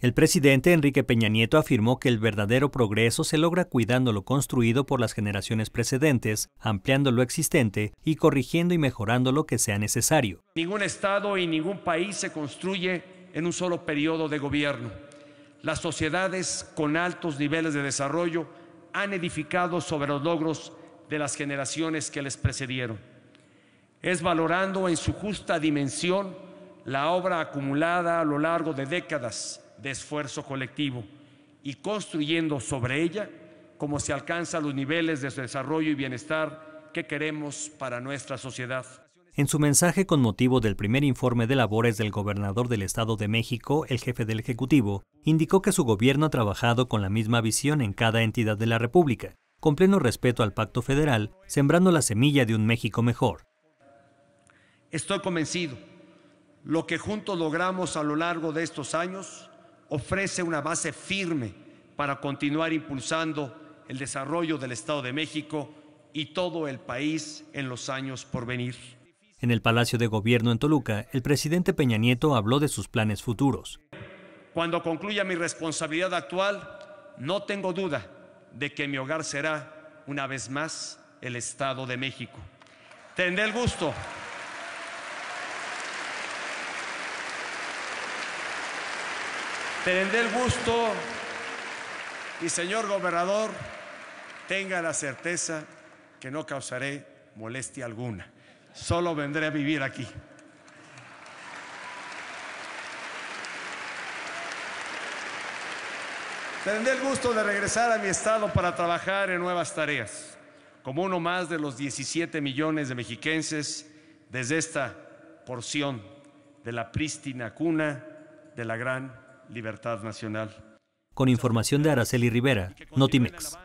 El presidente Enrique Peña Nieto afirmó que el verdadero progreso se logra cuidando lo construido por las generaciones precedentes, ampliando lo existente y corrigiendo y mejorando lo que sea necesario. Ningún Estado y ningún país se construye en un solo periodo de gobierno. Las sociedades con altos niveles de desarrollo han edificado sobre los logros de las generaciones que les precedieron. Es valorando en su justa dimensión la obra acumulada a lo largo de décadas de esfuerzo colectivo y construyendo sobre ella cómo se alcanzan los niveles de desarrollo y bienestar que queremos para nuestra sociedad. En su mensaje con motivo del primer informe de labores del gobernador del Estado de México, el jefe del Ejecutivo, indicó que su gobierno ha trabajado con la misma visión en cada entidad de la República, con pleno respeto al pacto federal, sembrando la semilla de un México mejor. Estoy convencido, lo que juntos logramos a lo largo de estos años ofrece una base firme para continuar impulsando el desarrollo del Estado de México y todo el país en los años por venir. En el Palacio de Gobierno en Toluca, el presidente Peña Nieto habló de sus planes futuros. Cuando concluya mi responsabilidad actual, no tengo duda de que mi hogar será, una vez más, el Estado de México. Tendré el gusto Tendré el gusto y señor gobernador, tenga la certeza que no causaré molestia alguna. Solo vendré a vivir aquí. Tendré el gusto de regresar a mi estado para trabajar en nuevas tareas, como uno más de los 17 millones de mexiquenses desde esta porción de la prístina cuna de la gran Libertad Nacional. Con información de Araceli Rivera, Notimex.